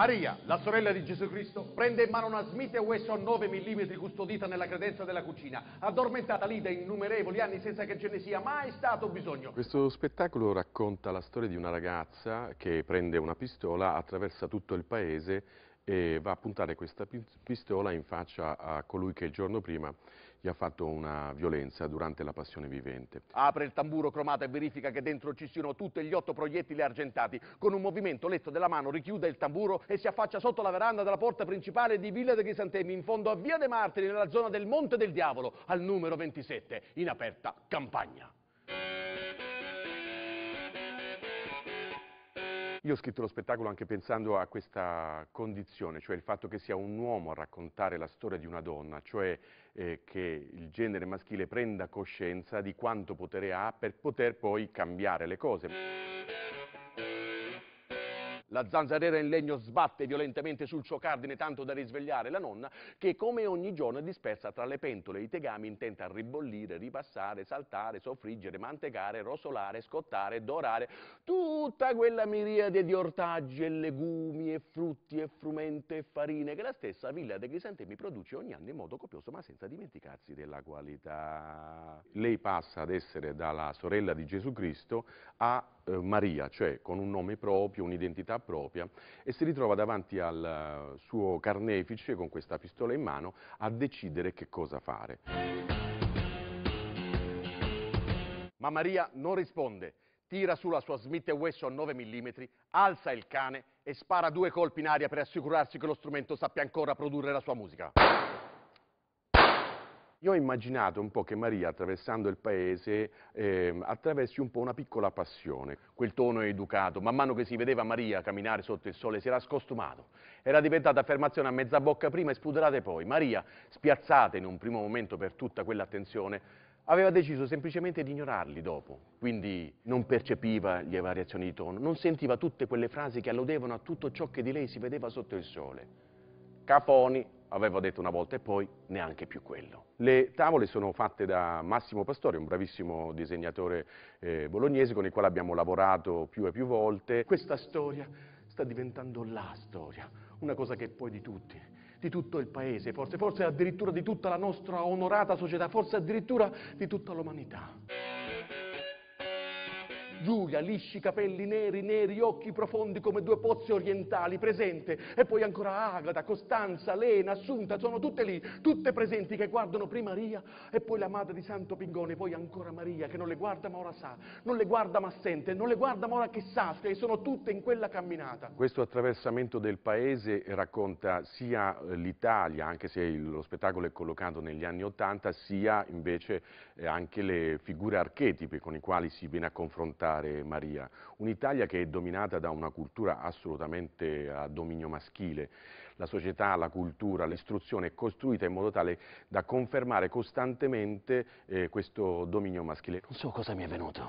Maria, la sorella di Gesù Cristo, prende in mano una Smith Wesson 9 mm custodita nella credenza della cucina, addormentata lì da innumerevoli anni senza che ce ne sia mai stato bisogno. Questo spettacolo racconta la storia di una ragazza che prende una pistola, attraversa tutto il paese e va a puntare questa pistola in faccia a colui che il giorno prima gli ha fatto una violenza durante la passione vivente. Apre il tamburo cromato e verifica che dentro ci siano tutti gli otto proiettili argentati. Con un movimento letto della mano richiude il tamburo e si affaccia sotto la veranda della porta principale di Villa de Grisantemi in fondo a Via dei Martiri, nella zona del Monte del Diavolo, al numero 27, in aperta campagna. Io ho scritto lo spettacolo anche pensando a questa condizione, cioè il fatto che sia un uomo a raccontare la storia di una donna, cioè eh, che il genere maschile prenda coscienza di quanto potere ha per poter poi cambiare le cose. La zanzariera in legno sbatte violentemente sul suo cardine tanto da risvegliare la nonna che come ogni giorno è dispersa tra le pentole e i tegami intenta a ribollire, ripassare, saltare, soffriggere, mantecare, rosolare, scottare, dorare tutta quella miriade di ortaggi e legumi e frutti e frumento e farine che la stessa Villa dei Crisantemi produce ogni anno in modo copioso ma senza dimenticarsi della qualità. Lei passa ad essere dalla sorella di Gesù Cristo a eh, Maria, cioè con un nome proprio, un'identità propria, e si ritrova davanti al eh, suo carnefice con questa pistola in mano a decidere che cosa fare. Ma Maria non risponde, tira sulla sua Smith Wesson 9 mm, alza il cane e spara due colpi in aria per assicurarsi che lo strumento sappia ancora produrre la sua musica. Io ho immaginato un po' che Maria, attraversando il paese, eh, attraversi un po' una piccola passione, quel tono educato. Man mano che si vedeva Maria camminare sotto il sole, si era scostumato. Era diventata affermazione a mezza bocca prima e spuderate poi. Maria, spiazzata in un primo momento per tutta quell'attenzione, aveva deciso semplicemente di ignorarli dopo. Quindi non percepiva le variazioni di tono, non sentiva tutte quelle frasi che alludevano a tutto ciò che di lei si vedeva sotto il sole. Caponi, aveva detto una volta e poi neanche più quello. Le tavole sono fatte da Massimo Pastori, un bravissimo disegnatore eh, bolognese con il quale abbiamo lavorato più e più volte. Questa storia sta diventando la storia, una cosa che è poi di tutti, di tutto il paese, forse, forse addirittura di tutta la nostra onorata società, forse addirittura di tutta l'umanità. Giulia, lisci, capelli neri, neri, occhi profondi come due pozze orientali, presente. E poi ancora Agata, Costanza, Lena, Assunta, sono tutte lì, tutte presenti che guardano prima Ria e poi la madre di Santo Pingone, poi ancora Maria che non le guarda ma ora sa, non le guarda ma sente, non le guarda ma ora che sa, e sono tutte in quella camminata. Questo attraversamento del paese racconta sia eh, l'Italia, anche se lo spettacolo è collocato negli anni Ottanta, sia invece eh, anche le figure archetipi con i quali si viene a confrontare raccontare Maria, un'Italia che è dominata da una cultura assolutamente a dominio maschile, la società, la cultura, l'istruzione è costruita in modo tale da confermare costantemente eh, questo dominio maschile. Non so cosa mi è venuto,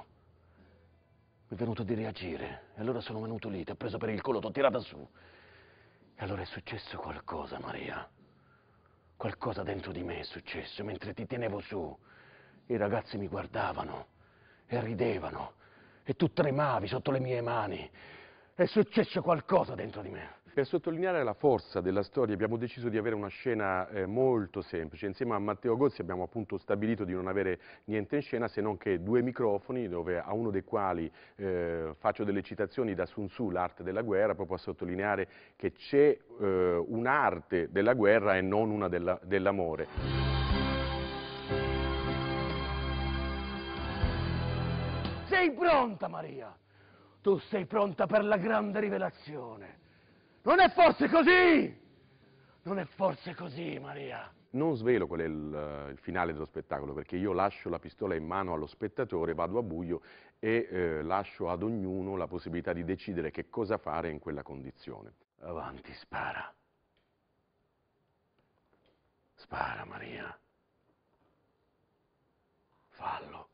mi è venuto di reagire e allora sono venuto lì, ti ho preso per il collo, ti ho tirata su. E allora è successo qualcosa Maria, qualcosa dentro di me è successo mentre ti tenevo su. I ragazzi mi guardavano e ridevano e tu tremavi sotto le mie mani. È successo qualcosa dentro di me. Per sottolineare la forza della storia abbiamo deciso di avere una scena eh, molto semplice. Insieme a Matteo Gozzi abbiamo appunto stabilito di non avere niente in scena se non che due microfoni dove a uno dei quali eh, faccio delle citazioni da Sun Tzu, l'arte della guerra, proprio a sottolineare che c'è eh, un'arte della guerra e non una dell'amore. sei pronta, Maria! Tu sei pronta per la grande rivelazione. Non è forse così? Non è forse così, Maria? Non svelo qual è il, eh, il, finale dello spettacolo, perché io lascio la pistola in mano allo spettatore, vado a buio e eh, lascio ad ognuno la possibilità di decidere che cosa fare in quella condizione. Avanti, spara. Spara, Maria. Fallo.